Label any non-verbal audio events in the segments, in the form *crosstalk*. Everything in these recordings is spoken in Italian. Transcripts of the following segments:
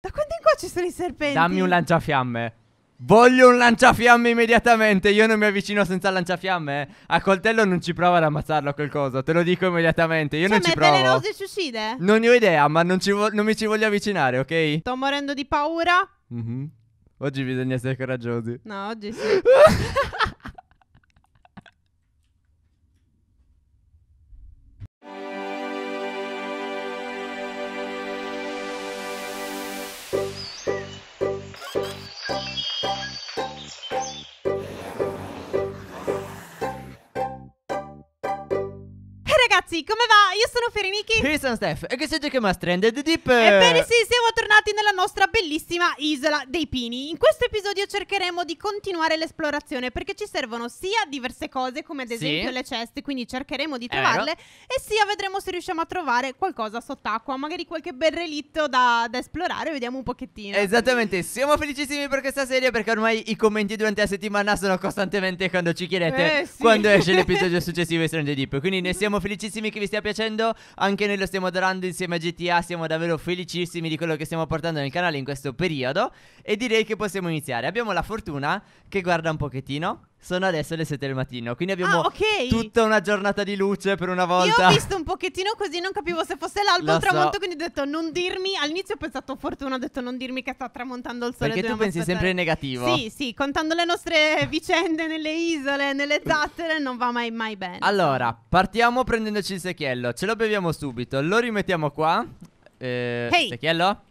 Da quando in qua ci sono i serpenti? Dammi un lanciafiamme. Voglio un lanciafiamme immediatamente. Io non mi avvicino senza lanciafiamme. Eh. A coltello non ci prova ad ammazzarlo quel coso. Te lo dico immediatamente. Io cioè, non ci provo. Ma è velenoso e ci uccide? Non ne ho idea, ma non, non, mi ci voglio avvicinare, ok? Sto morendo di paura. Mm -hmm. Oggi bisogna essere coraggiosi. No, oggi sì. *laughs* *laughs* ragazzi, come va? Io sono Ferenichi E sono Steph E che siete che ma Stranded Deep Ebbene sì, siamo tornati nella nostra bellissima isola dei pini In questo episodio cercheremo di continuare l'esplorazione Perché ci servono sia diverse cose come ad esempio sì. le ceste Quindi cercheremo di trovarle Ero. E sia vedremo se riusciamo a trovare qualcosa sott'acqua Magari qualche berrelitto da, da esplorare, vediamo un pochettino Esattamente, siamo felicissimi per questa serie Perché ormai i commenti durante la settimana sono costantemente quando ci chiedete eh, sì. Quando esce *laughs* l'episodio successivo di Stranded Deep Quindi ne siamo felicissimi felicissimi che vi stia piacendo. Anche noi lo stiamo adorando insieme a GTA. Siamo davvero felicissimi di quello che stiamo portando nel canale in questo periodo. E direi che possiamo iniziare. Abbiamo la fortuna che guarda un pochettino sono adesso le 7 del mattino, quindi abbiamo ah, okay. tutta una giornata di luce per una volta. Io ho visto un pochettino così, non capivo se fosse l'alba o il tramonto, so. quindi ho detto non dirmi. All'inizio ho pensato fortuna, ho detto non dirmi che sta tramontando il sole. Perché tu pensi aspettare. sempre in negativo. Sì, sì, contando le nostre vicende nelle isole, nelle zattere, non va mai mai bene. Allora, partiamo prendendoci il secchiello, ce lo beviamo subito, lo rimettiamo qua. Eh, hey. Secchiello?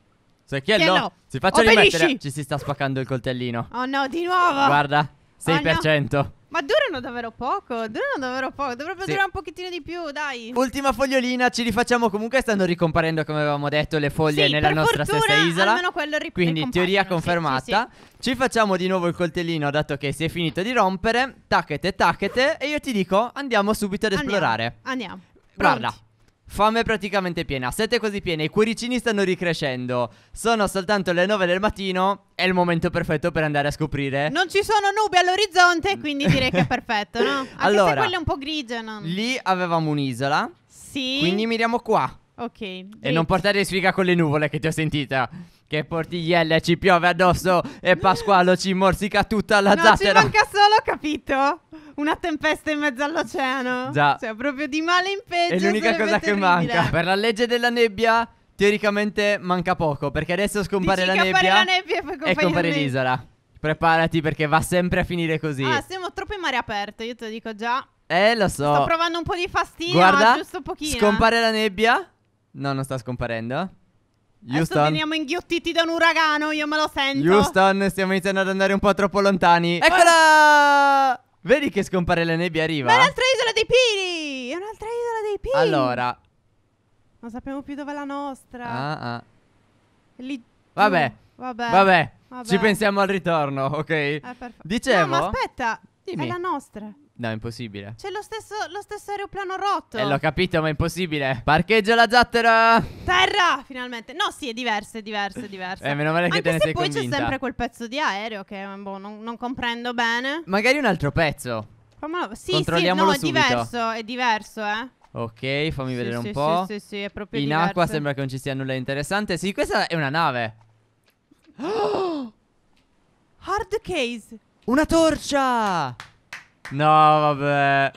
Secchiello? Secchiello. Si faccia Obbedisci. rimettere. Ci si sta spaccando il coltellino. Oh no, di nuovo. Guarda. 6%. no. Ma durano davvero poco, durano davvero poco, dovrebbe sì. durare un pochettino di più, dai. Ultima fogliolina, ci rifacciamo comunque, stanno ricomparendo come avevamo detto le foglie sì, nella nostra fortuna, stessa isola. Almeno quello rip- Quindi teoria confermata. Sì, ci facciamo di nuovo il coltellino dato che si è finito di rompere. Tacchete, tacchete e io ti dico andiamo subito ad esplorare. Andiamo. andiamo. Guarda. Fame praticamente piena, sette quasi piene, i cuoricini stanno ricrescendo. Sono soltanto le 9 del mattino, è il momento perfetto per andare a scoprire. Non ci sono nubi all'orizzonte, quindi direi che è perfetto, no? Anche allora, se quello è un po' grigio, no? Lì avevamo un'isola. Sì. Quindi miriamo qua. Ok. Dritto. E non portare sfiga con le nuvole che ti ho sentita. Che Portigliella ci piove addosso e Pasqualo ci morsica tutta la no, zattera. Ma manca solo, capito? Una tempesta in mezzo all'oceano. Già. Cioè, proprio di male in peggio. È l'unica cosa terribile. che manca. Per la legge della nebbia, teoricamente manca poco. Perché adesso scompare Dici la nebbia. la nebbia e poi compare, compare l'isola. Preparati perché va sempre a finire così. Ah, siamo troppo in mare aperto, io te lo dico già. Eh, lo so. Sto provando un po' di fastidio, Guarda, giusto pochino. Scompare la nebbia. No, non sta scomparendo. Houston. Adesso veniamo inghiottiti da un uragano, io me lo sento. Houston, stiamo iniziando ad andare un po' troppo lontani. Eccola! Vedi che scompare la nebbia arriva? Ma è un'altra isola dei pini! È un'altra isola dei pini! Allora. Non sappiamo più dove è la nostra. Ah, ah. Lì... Vabbè. Vabbè. Vabbè. Vabbè. Ci pensiamo al ritorno, ok? Eh, Dicevo... No, ma aspetta. Dimmi. È la nostra. No, è impossibile. C'è lo stesso, lo stesso aeroplano rotto. Eh, l'ho capito, ma è impossibile. Parcheggio la zattera. Terra, finalmente. No, sì, è diverso, è diverso, è diverso. eh, meno male che Anche te ne sei convinta. E poi c'è sempre quel pezzo di aereo che boh, non, non comprendo bene. Magari un altro pezzo. Fammelo... Sì, Controlliamolo sì, no, subito. è diverso, è diverso, eh. Ok, fammi sì, vedere sì, un po'. Sì, sì, sì, è proprio In diverso. acqua sembra che non ci sia nulla di interessante. Sì, questa è una nave. Oh! *gasps* Hard case. Una torcia! No, vabbè.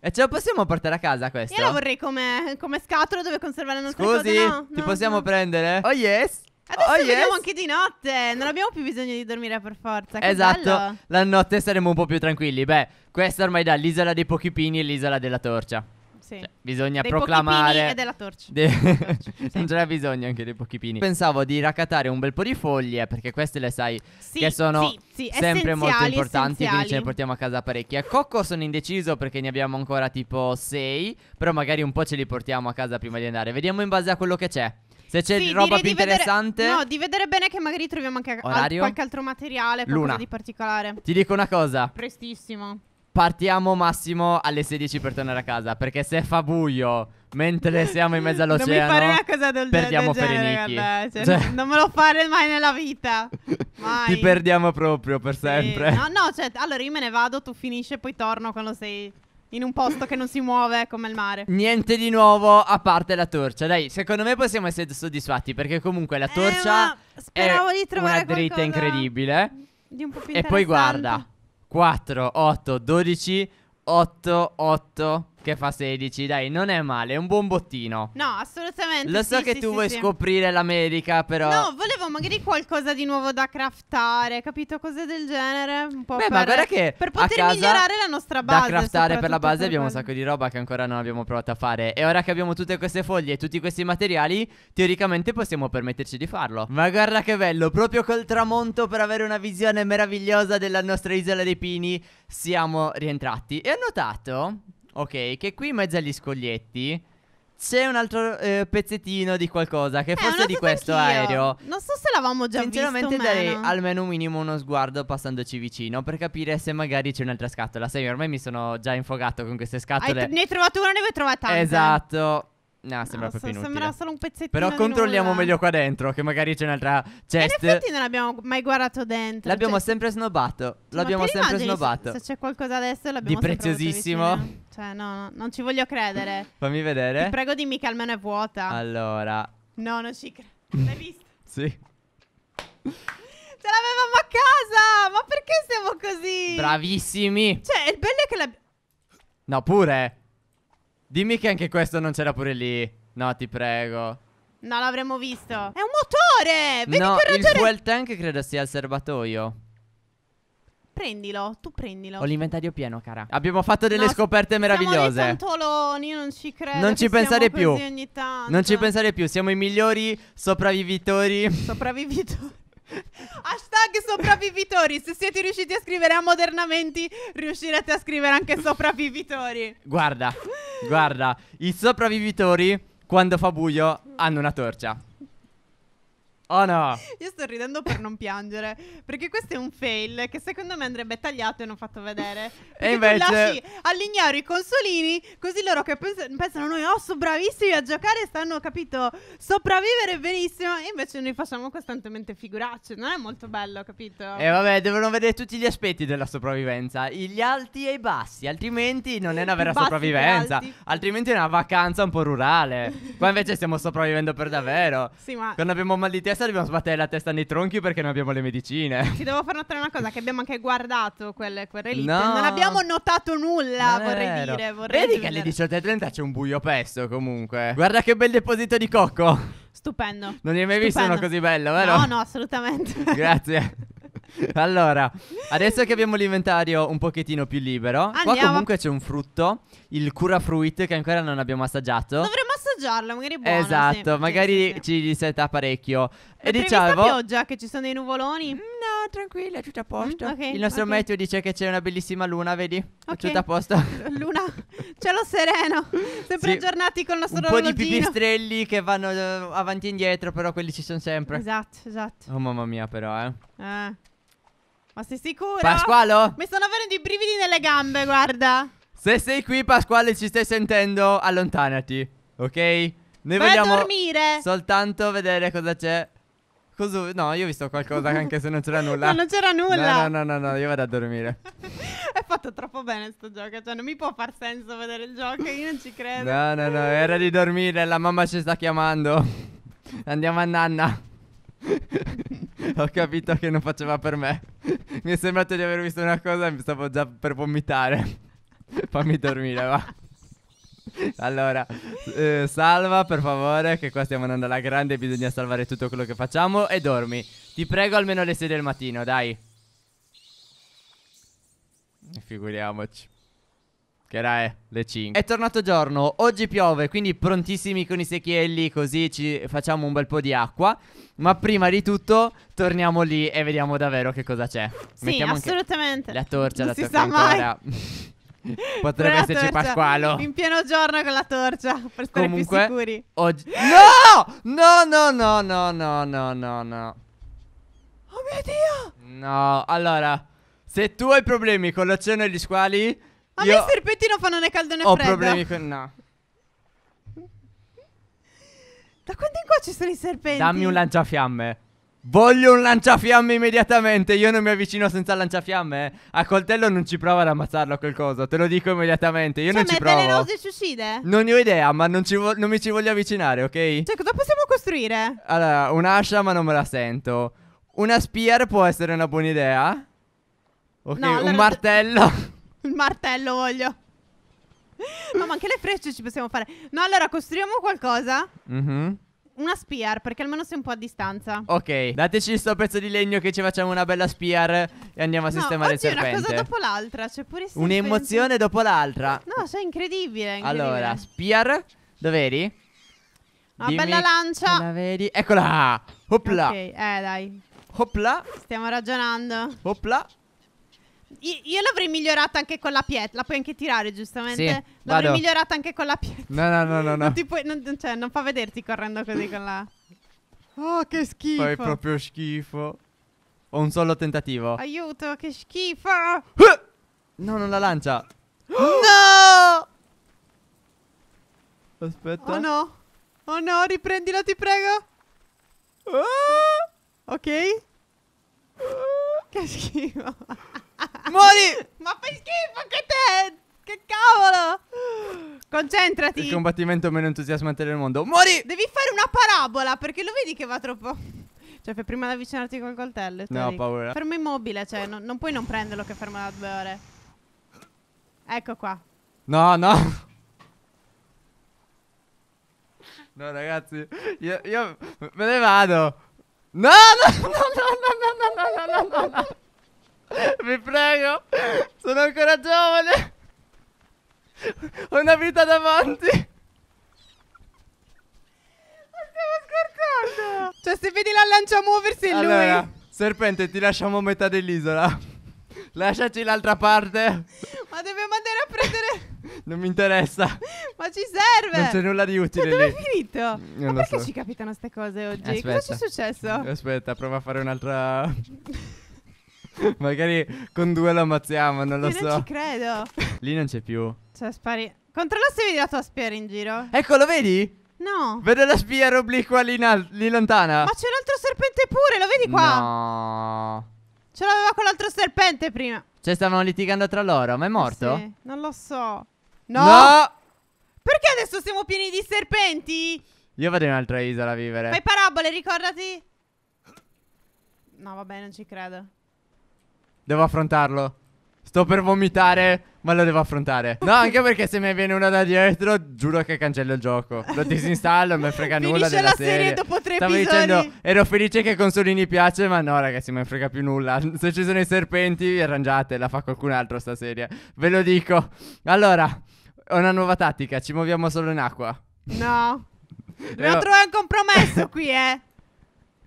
E ce la possiamo portare a casa questa? Io la vorrei come, come scatola dove conservare le nostre Scusi, cose. No, ti no, possiamo no. prendere? Oh yes. Adesso oh, yes. anche di notte. Non abbiamo più bisogno di dormire per forza. Che esatto. Bello. La notte saremo un po' più tranquilli. Beh, questa ormai è l'isola dei pochi pini e l'isola della torcia. Sì. Cioè, bisogna dei proclamare. E della torcia. De... *laughs* sì. non c'era bisogno anche dei pochi pini. Pensavo di raccattare un bel po' di foglie perché queste le sai sì, che sono sempre molto importanti. Quindi ce ne portiamo a casa parecchie. A Cocco sono indeciso perché ne abbiamo ancora tipo 6. Però magari un po' ce li portiamo a casa prima di andare. Vediamo in base a quello che c'è. Se c'è sì, roba più interessante. Vedere, no, di vedere bene che magari troviamo anche Orario? qualche altro materiale, qualcosa Luna. di particolare. Ti dico una cosa. Prestissimo. Partiamo massimo alle 16 per tornare a casa. Perché se fa buio mentre siamo in mezzo all'oceano. non mi fare una cosa del, perdiamo del genere, guarda, cioè, cioè. Non me lo fare mai nella vita. Mai. Ti perdiamo proprio per sì. sempre. No, no, cioè, allora io me ne vado, tu finisci e poi torno quando sei in un posto che non si muove eh, come il mare. Niente di nuovo a parte la torcia. Dai, secondo me possiamo essere soddisfatti perché comunque la eh, torcia eh, è una dritta incredibile di un qualcosa. incredibile. e poi guarda, 4, 8, 12, 8, 8 che fa 16. Dai, non è male, è un buon bottino. No, assolutamente. Lo so sì, che tu sì, vuoi scoprire l'America, però. No, volevo Pensavo magari qualcosa di nuovo da craftare, capito? Cose del genere. Un po' Beh, per, ma guarda che per poter migliorare la nostra base. Da craftare per la base per abbiamo quello. un sacco di roba che ancora non abbiamo provato a fare. E ora che abbiamo tutte queste foglie e tutti questi materiali, teoricamente possiamo permetterci di farlo. Ma guarda che bello, proprio col tramonto per avere una visione meravigliosa della nostra isola dei pini, siamo rientrati. E ho notato, ok, che qui in mezzo agli scoglietti c'è un altro eh, pezzettino di qualcosa che eh, forse di questo anch'io. aereo. Non so se l'avamo già Sinceramente visto. Sinceramente darei almeno un minimo uno sguardo passandoci vicino per capire se magari c'è un'altra scatola. Sai, ormai mi sono già infogato con queste scatole. Hai, ne hai trovato una, ne hai trovata tante. Esatto. No, sembra no, ah, proprio so, inutile. Sembra solo un pezzettino. Però controlliamo nulla. meglio qua dentro, che magari c'è un'altra chest. E in effetti non abbiamo mai guardato dentro. L'abbiamo cioè... sempre snobbato. L'abbiamo sempre snobbato. Se, se c'è qualcosa adesso l'abbiamo Di preziosissimo. Cioè, no, no, non ci voglio credere. *laughs* Fammi vedere. Ti prego dimmi che almeno è vuota. Allora. No, non ci credo. *laughs* L'hai visto? sì. Ce l'avevamo a casa! Ma perché siamo così? Bravissimi! Cioè, il bello è che la... No, pure! Dimmi che anche questo non c'era pure lì. No, ti prego. No, l'avremmo visto. È un motore! Vedi no, che ragione... il fuel tank credo sia il serbatoio. Prendilo, tu prendilo. Ho l'inventario pieno, cara. Abbiamo fatto delle no, scoperte meravigliose. Siamo dei non ci credo. Non ci pensare più. Non ci pensare più, siamo i migliori sopravvivitori. Sopravvivitori. Hashtag sopravvivitori. Se siete riusciti a scrivere ammodernamenti, riuscirete a scrivere anche sopravvivitori. Guarda, guarda, i sopravvivitori quando fa buio hanno una torcia. Oh no. Io sto ridendo per non piangere. Perché questo è un fail che secondo me andrebbe tagliato e non fatto vedere. Perché e invece... lasci allignare i consolini così loro che pens- pensano noi, oh, sono bravissimi a giocare, e stanno, capito, sopravvivere benissimo. E invece noi facciamo costantemente figuracce. Non è molto bello, capito? E eh, vabbè, devono vedere tutti gli aspetti della sopravvivenza. Gli alti e i bassi. Altrimenti non è una vera sopravvivenza. Altrimenti è una vacanza un po' rurale. Qua invece stiamo sopravvivendo per davvero. Sì, ma... Quando abbiamo mal di testa adesso dobbiamo sbattere la testa nei tronchi perché non abbiamo le medicine. Ti devo far notare una cosa: che abbiamo anche guardato quel, quel relitto. No. Non abbiamo notato nulla, non vorrei vero. dire. Vorrei Vedi giungere. che alle 18.30 c'è un buio pesto comunque. Guarda che bel deposito di cocco. Stupendo. Non ne hai mai Stupendo. visto uno così bello, vero? No, no, assolutamente. *laughs* Grazie. *laughs* Allora, adesso che abbiamo l'inventario un pochettino più libero, Andiamo. qua comunque c'è un frutto, il cura fruit che ancora non abbiamo assaggiato. Dovremmo assaggiarlo, magari buono. Esatto, sì, magari sì, sì. ci risetta parecchio. e diciamo... la già che ci sono dei nuvoloni? Mm, no, tranquilla, è tutto a posto. Mm, okay, il nostro okay. meteo dice che c'è una bellissima luna, vedi? Okay. È tutto a posto. *laughs* Luna, cielo sereno, sempre aggiornati con il nostro orologino. Un po' di pipistrelli che vanno eh, avanti e indietro, però quelli ci sono sempre. Esatto, esatto. Oh mamma mia però, eh. Eh. Ma sei sicuro? Pasquale? Mi stanno avendo i brividi nelle gambe, guarda. Se sei qui, Pasquale, ci stai sentendo, allontanati, ok? Noi Vai a dormire. soltanto vedere cosa c'è. Cosa... No, io ho visto qualcosa *laughs* anche se non c'era nulla. non c'era nulla. No, no, no, no, no, io vado a dormire. *laughs* È fatto troppo bene sto gioco, cioè non mi può far senso vedere il gioco, io non ci credo. No, no, no, era di dormire, la mamma ci sta chiamando. Andiamo a nanna. *laughs* ho capito che non faceva per me mi è sembrato di aver visto una cosa e mi stavo già per vomitare. *laughs* Fammi dormire, va. Allora, eh, salva per favore, che qua stiamo andando alla grande, bisogna salvare tutto quello che facciamo e dormi. Ti prego almeno alle 6 del mattino, dai. Figuriamoci. Che ora è? Le 5. È tornato giorno, oggi piove, quindi prontissimi con i secchielli, così ci facciamo un bel po' di acqua. Ma prima di tutto torniamo lì e vediamo davvero che cosa c'è. Sì, Mettiamo assolutamente. La torcia, non *laughs* la torcia ancora. Potrebbe esserci Pasqualo. In pieno giorno con la torcia, per stare Comunque, più sicuri. Oggi... No! No, no, no, no, no, no, no, no. Oh mio Dio! No, allora, se tu hai problemi con l'oceano e gli squali... A Io me il serpentino fa non è caldo né freddo. Ho problemi con... no. Da quando in qua ci sono i serpenti? Dammi un lanciafiamme. Voglio un lanciafiamme immediatamente. Io non mi avvicino senza lanciafiamme. Eh. A coltello non ci prova ad ammazzarlo quel coso. Te lo dico immediatamente. Io cioè, non ci provo. Ma è velenoso e ci uccide? Non ne ho idea, ma non, non, mi ci voglio avvicinare, ok? Cioè, cosa possiamo costruire? Allora, un'ascia, ma non me la sento. Una spear può essere una buona idea. Ok, no, allora un martello. *laughs* *laughs* Il martello voglio. No, ma anche le frecce ci possiamo fare. No, allora costruiamo qualcosa. Mhm. Una spear, perché almeno sei un po' a distanza. Ok, dateci questo pezzo di legno che ci facciamo una bella spear e andiamo a No, sistemare il oggi serpente. una cosa dopo l'altra. C'è pure il serpente. Un'emozione dopo l'altra. No, cioè, incredibile. incredibile. Allora, spear, dov'eri? Una ah, Dimmi bella lancia. La vedi? Eccola! Opla! Ok, eh, dai. Opla! Stiamo ragionando. Opla! io l'avrei migliorata anche con la pietra. La puoi anche tirare, giustamente? Sì, l'avrei migliorata anche con la pietra. No, no, no, no. no. Non, puoi, non, cioè, non fa vederti correndo così con la. Oh, che schifo. Fai proprio schifo. Ho un solo tentativo. Aiuto, che schifo. No, non la lancia. No! Aspetta. Oh no. Oh no, riprendila, ti prego. Ah! Ok. Che schifo. Muori! Ma fai schifo anche te! Che cavolo! Concentrati! Il combattimento meno entusiasmante del mondo. Muori! Devi fare una parabola perché lo vedi che va troppo. Cioè, per prima di avvicinarti col coltello. No, ho paura. Fermo immobile, cioè, non, non puoi non prenderlo che ferma da due ore. Ecco qua. No, no. No, ragazzi, io, io me ne vado. No, no, no, no, no, no, no, no, no, no. no. Vi *laughs* prego, sono ancora giovane. Ho una vita davanti. Ma stiamo scherzando. Cioè, se vedi la lancia muoversi, è allora, lui. Serpente, ti lasciamo metà dell'isola. Lasciaci l'altra parte. Ma dobbiamo andare a prendere. *laughs* Non mi interessa. Ma ci serve. Non c'è nulla di utile. Ma dove è finito? Non Ma perché so. ci capitano queste cose oggi? Aspetta. Cosa ci è successo? Aspetta, prova a fare un'altra. *laughs* *laughs* Magari con due lo ammazziamo, non lo Io so. non ci credo. Lì non c'è più. Cioè, spari. Controlla se vedi la tua sfera in giro. Ecco, lo vedi? No. Vedo la spia obliqua lì, lì, lontana. Ma c'è un altro serpente pure, lo vedi qua? No. Ce l'aveva con l'altro serpente prima. Cioè, stavano litigando tra loro, ma è morto? Sì, non lo so. No. no. Perché adesso siamo pieni di serpenti? Io vado in un'altra isola a vivere. Fai parabole, ricordati. No, vabbè, non ci credo. Devo affrontarlo. Sto per vomitare, ma lo devo affrontare. No, *laughs* anche perché se mi viene una da dietro, giuro che cancello il gioco. Lo disinstallo, non mi frega nulla della la serie. serie dopo tre Stavo episodi. dicendo, ero felice che Consolini piace, ma no, ragazzi, non mi frega più nulla. *laughs* Se ci sono i serpenti, arrangiate, la fa qualcun altro sta serie. Ve lo dico. Allora, ho una nuova tattica, ci muoviamo solo in acqua. No. *laughs* Dobbiamo trovare un compromesso qui, eh.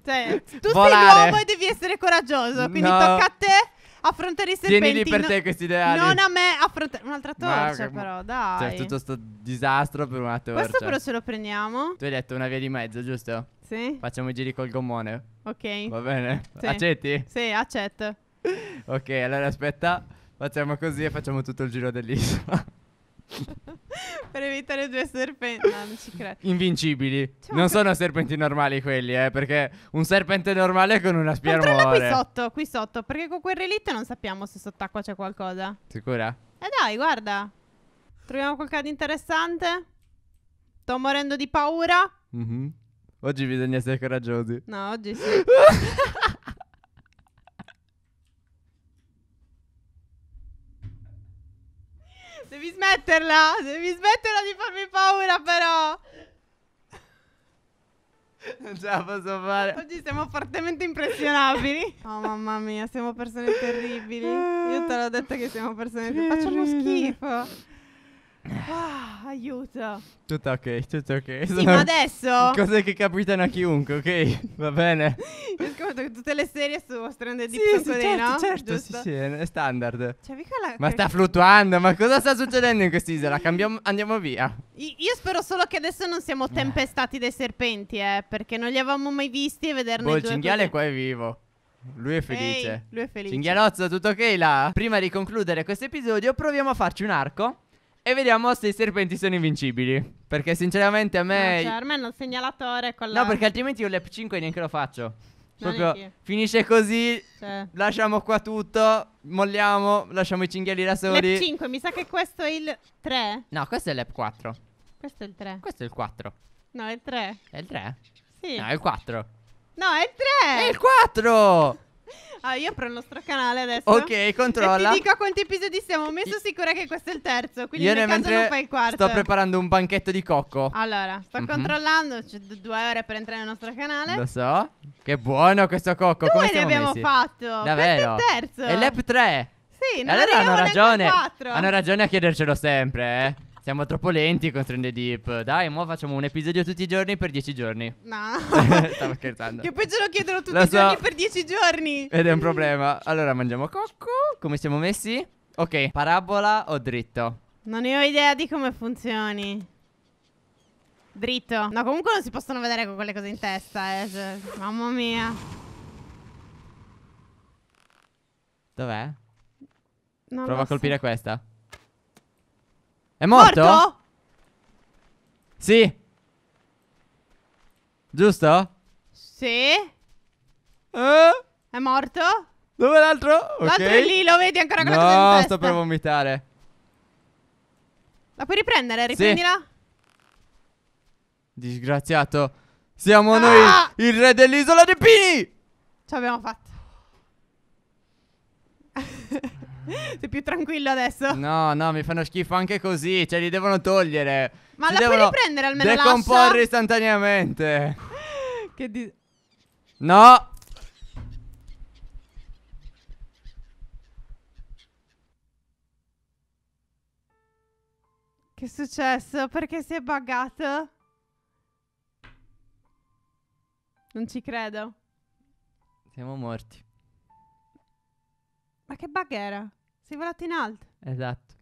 Cioè, tu Volare. sei l'uomo e devi essere coraggioso, quindi no. tocca a te affrontare i serpenti. Tienili per te questi ideali. Non a me, affrontare un'altra torcia ma, però, dai. Cioè, tutto sto disastro per una torcia. Questo però ce lo prendiamo. Tu hai detto una via di mezzo, giusto? Sì. Facciamo i giri col gommone. Ok. Va bene? Sì. Accetti? Sì, accetto. *laughs* ok, allora aspetta. Facciamo così e facciamo tutto il giro dell'isola per evitare due serpenti. No, non ci credo. Invincibili. Cioè, non sono serpenti normali quelli, eh, perché un serpente normale con una spia muore. qui sotto, qui sotto, perché con quel relitto non sappiamo se sott'acqua c'è qualcosa. Sicura? Eh dai, guarda. Troviamo qualcosa di interessante? Sto morendo di paura. Mm -hmm. Oggi bisogna essere coraggiosi. No, oggi sì. *laughs* Devi smetterla! Devi smetterla di farmi paura, però! Non ce la posso fare. Oggi siamo fortemente impressionabili. *laughs* Oh mamma mia, siamo persone terribili. Io te l'ho detto che siamo persone terribili. Facciamo schifo. Ah, aiuto. Tutto ok, tutto ok. Sì, ma *laughs* adesso... Cose che capitano a chiunque, ok? Va bene. *laughs* Io ascolto che tutte le serie su Stranded Deep sì, sì, certo, no? certo, sì, sì, è standard. Cioè, mica la... Ma cioè sta fluttuando, ma cosa sta succedendo in quest'isola? Cambiamo, andiamo via. io spero solo che adesso non siamo eh. tempestati dai serpenti, eh, perché non li avevamo mai visti e vederne boh, il cinghiale cose... qua è vivo. Lui è felice. Ehi, lui è felice. Cinghialozzo, tutto ok là? Prima di concludere questo episodio, proviamo a farci un arco. E vediamo se i serpenti sono invincibili. Perché sinceramente a me... No, cioè, ormai non segnalatore con la... No, perché altrimenti io l'ep 5 neanche lo faccio. Non Proprio finisce così, cioè. lasciamo qua tutto, molliamo, lasciamo i cinghiali da soli. L'ep 5, mi sa che questo è il 3. No, questo è l'ep 4. Questo è il 3. Questo è il 4. No, è il 3. È il 3? Sì. No, è il 4. No, è il 3. È il 4! Ah, io apro il nostro canale adesso. Ok, controlla. E ti dico a quanti episodi siamo. Ho Messo sicura che questo è il terzo. Quindi io nel caso non fai il quarto. Sto preparando un banchetto di cocco. Allora, sto mm-hmm. controllando. C'è d- due ore per entrare nel nostro canale. Lo so. Che buono questo cocco. Due Come ne abbiamo messi? fatto. Davvero? Questo è il terzo. E l'EP 3. Sì, non allora hanno ragione. Hanno ragione a chiedercelo sempre, eh. Siamo troppo lenti contro In The Deep. Dai, mo facciamo un episodio tutti i giorni per dieci giorni. No. *laughs* Stavo scherzando. Che poi ce lo chiedono tutti Lo i giorni per dieci giorni. Ed è un problema. Allora, mangiamo cocco. Come siamo messi? Ok, parabola o dritto? Non ne ho idea di come funzioni. Dritto. No, comunque non si possono vedere con quelle cose in testa, eh. Cioè, mamma mia. Dov'è? Non Prova a colpire questa. È morto? morto? Sì. Giusto? Sì. Eh? È morto? Dove l'altro? L'altro okay. è lì, lo vedi ancora con no, la cosa No, sto per vomitare. La puoi riprendere, riprendila. Sì. Disgraziato. Siamo ah! noi il re dell'isola dei Pini. Ce l'abbiamo fatta. *laughs* Sei più tranquillo adesso? No, no, mi fanno schifo anche così. Cioè, li devono togliere. Ma Ci la puoi riprendere almeno Decomporre lascia? istantaneamente. *laughs* che di... No! Che è successo? Perché si è buggato? Non ci credo. Siamo morti. Ma che bug era? Sei volato in alto. Esatto.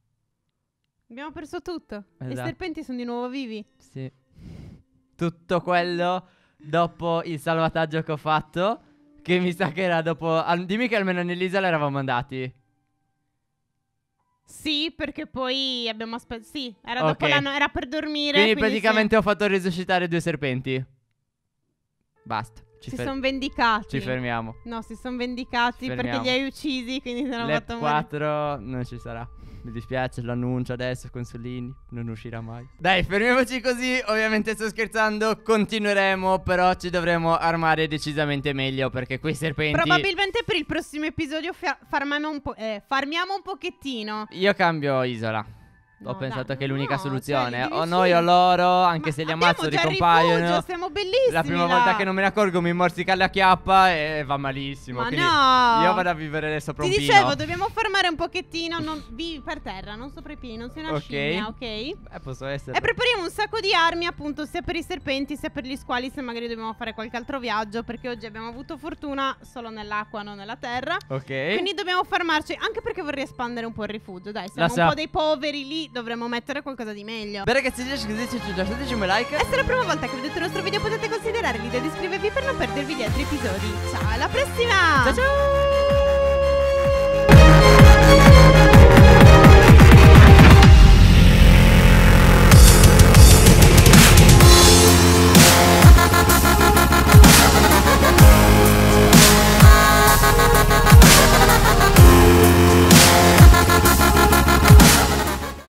Abbiamo perso tutto. Esatto. I serpenti sono di nuovo vivi. Sì. Tutto quello dopo il salvataggio che ho fatto. Che mi sa che era dopo. Al... Dimmi che almeno nell'isola eravamo andati. Sì, perché poi abbiamo aspettato. Sì, era okay. dopo la era per dormire. Quindi, quindi praticamente sì. ho fatto risuscitare due serpenti. Basta. Ci si fer- sono vendicati. Ci fermiamo. No, si sono vendicati perché li hai uccisi, quindi se l'hanno fatto male. 4 non ci sarà. Mi dispiace, l'annuncio adesso, Consolini, non uscirà mai. Dai, fermiamoci così, ovviamente sto scherzando, continueremo, però ci dovremo armare decisamente meglio perché quei serpenti... Probabilmente per il prossimo episodio fa- farmiamo, un po- eh, farmiamo un pochettino. Io cambio isola. No, ho pensato da, che è l'unica no, cioè, soluzione. Cioè, o noi o loro, anche ma se li ammazzo ricompaiono. Rifugio, siamo bellissimi. La prima là. volta che non me ne accorgo mi morsica la chiappa e va malissimo. Ma no. Io vado a vivere adesso proprio. un Ti dicevo, dobbiamo fermare un pochettino. Non, vivi per terra, non sopra i pini. Non sei una okay. scimmia, ok? Eh, posso essere. E prepariamo un sacco di armi, appunto, sia per i serpenti, sia per gli squali. Se magari dobbiamo fare qualche altro viaggio. Perché oggi abbiamo avuto fortuna solo nell'acqua, non nella terra. Ok. Quindi dobbiamo fermarci. Anche perché vorrei espandere un po' il rifugio. Dai, siamo la un sa. po' dei poveri lì dovremmo mettere qualcosa di meglio. Beh ragazzi, se già, lasciateci un like. E se è la prima volta che vedete il nostro video potete considerare l'idea di iscrivervi per non perdervi gli altri episodi. Ciao, alla prossima! Ciao ciao!